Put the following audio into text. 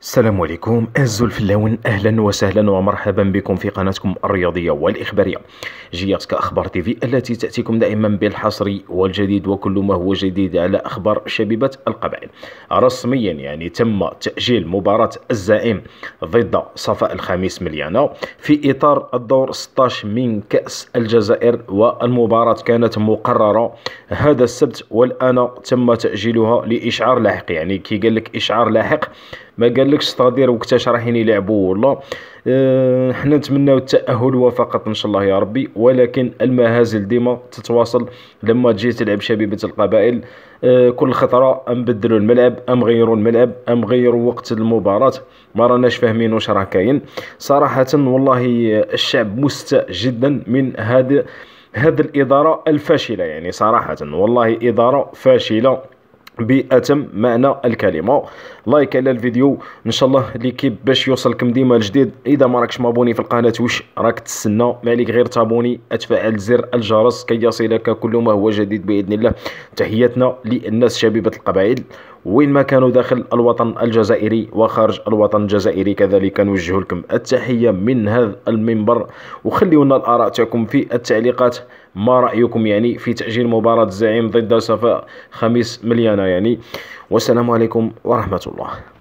السلام عليكم اللون اهلا وسهلا ومرحبا بكم في قناتكم الرياضيه والاخباريه جيات كاخبار تيفي التي تاتيكم دائما بالحصري والجديد وكل ما هو جديد على اخبار شبيبه القبائل رسميا يعني تم تاجيل مباراه الزعيم ضد صفاء الخميس مليانه في اطار الدور 16 من كاس الجزائر والمباراه كانت مقرره هذا السبت والان تم تاجيلها لاشعار لاحق يعني كي قال لك اشعار لاحق ما قالكش تقدير وقتاش رايحين يلعبوا ولا أه حنا نتمناو التاهل وفقط ان شاء الله يا ربي ولكن المهازل ديما تتواصل لما تجي تلعب شبيبه القبائل أه كل خطره ام بدلوا الملعب ام غيروا الملعب ام غيروا وقت المباراه ما راناش فاهمين واش راه كاين صراحه والله الشعب مستاء جدا من هذا هذه الاداره الفاشله يعني صراحه والله اداره فاشله باتم معنى الكلمه لايك على الفيديو ان شاء الله ليكيب باش يوصلكم ديما الجديد اذا ما راكش مابوني في القناه واش راك تسنى ما عليك غير تابوني اتفعل زر الجرس كي يصلك كل ما هو جديد باذن الله تحياتنا للناس شبيبه القبائل وين ما كانوا داخل الوطن الجزائري وخارج الوطن الجزائري كذلك نوجه لكم التحية من هذا المنبر وخليونا الآراء تاعكم في التعليقات ما رأيكم يعني في تأجيل مباراة الزعيم ضد صفاء خميس مليانة يعني والسلام عليكم ورحمة الله